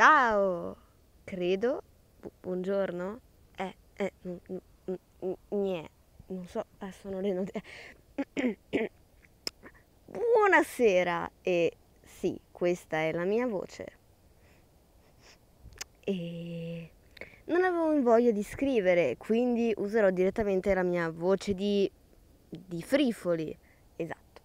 Ciao! Credo. Bu- buongiorno? Eh, eh, n- n- n- nie. Non so, eh, sono le note. Buonasera! E sì, questa è la mia voce. E non avevo voglia di scrivere, quindi userò direttamente la mia voce di, di frifoli. Esatto.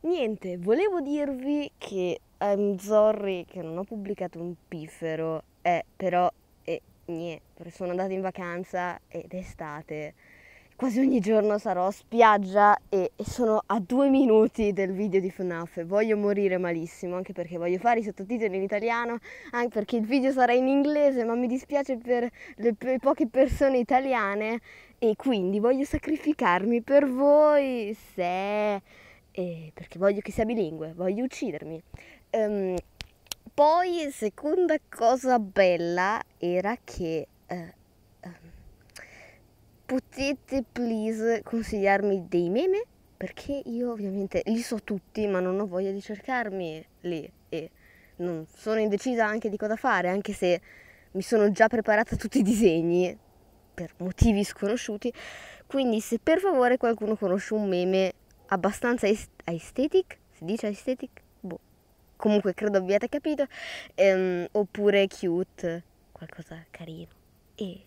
Niente, volevo dirvi che I'm sorry che non ho pubblicato un piffero, eh, però eh, niente, sono andata in vacanza ed è estate. Quasi ogni giorno sarò a spiaggia e, e sono a due minuti del video di FNAF e voglio morire malissimo, anche perché voglio fare i sottotitoli in italiano, anche perché il video sarà in inglese, ma mi dispiace per le pe- poche persone italiane e quindi voglio sacrificarmi per voi se eh, perché voglio che sia bilingue, voglio uccidermi. Um, poi, seconda cosa bella era che uh, um, potete please consigliarmi dei meme? Perché io ovviamente li so tutti, ma non ho voglia di cercarmi lì e non sono indecisa anche di cosa fare, anche se mi sono già preparata tutti i disegni per motivi sconosciuti. Quindi se per favore qualcuno conosce un meme abbastanza est- aesthetic, si dice aesthetic? Boh. Comunque credo abbiate capito, ehm, oppure cute, qualcosa carino. E,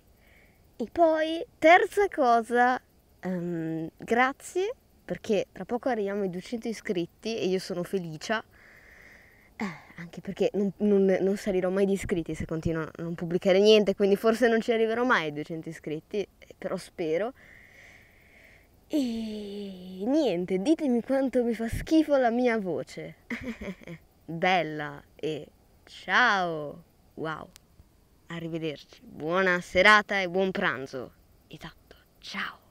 e poi, terza cosa, ehm, grazie perché tra poco arriviamo ai 200 iscritti e io sono felice. Eh, anche perché non, non, non, salirò mai di iscritti se continuo a non pubblicare niente, quindi forse non ci arriverò mai ai 200 iscritti, eh, però spero. E niente, ditemi quanto mi fa schifo la mia voce. Bella e ciao! Wow! Arrivederci, buona serata e buon pranzo. Esatto, ciao!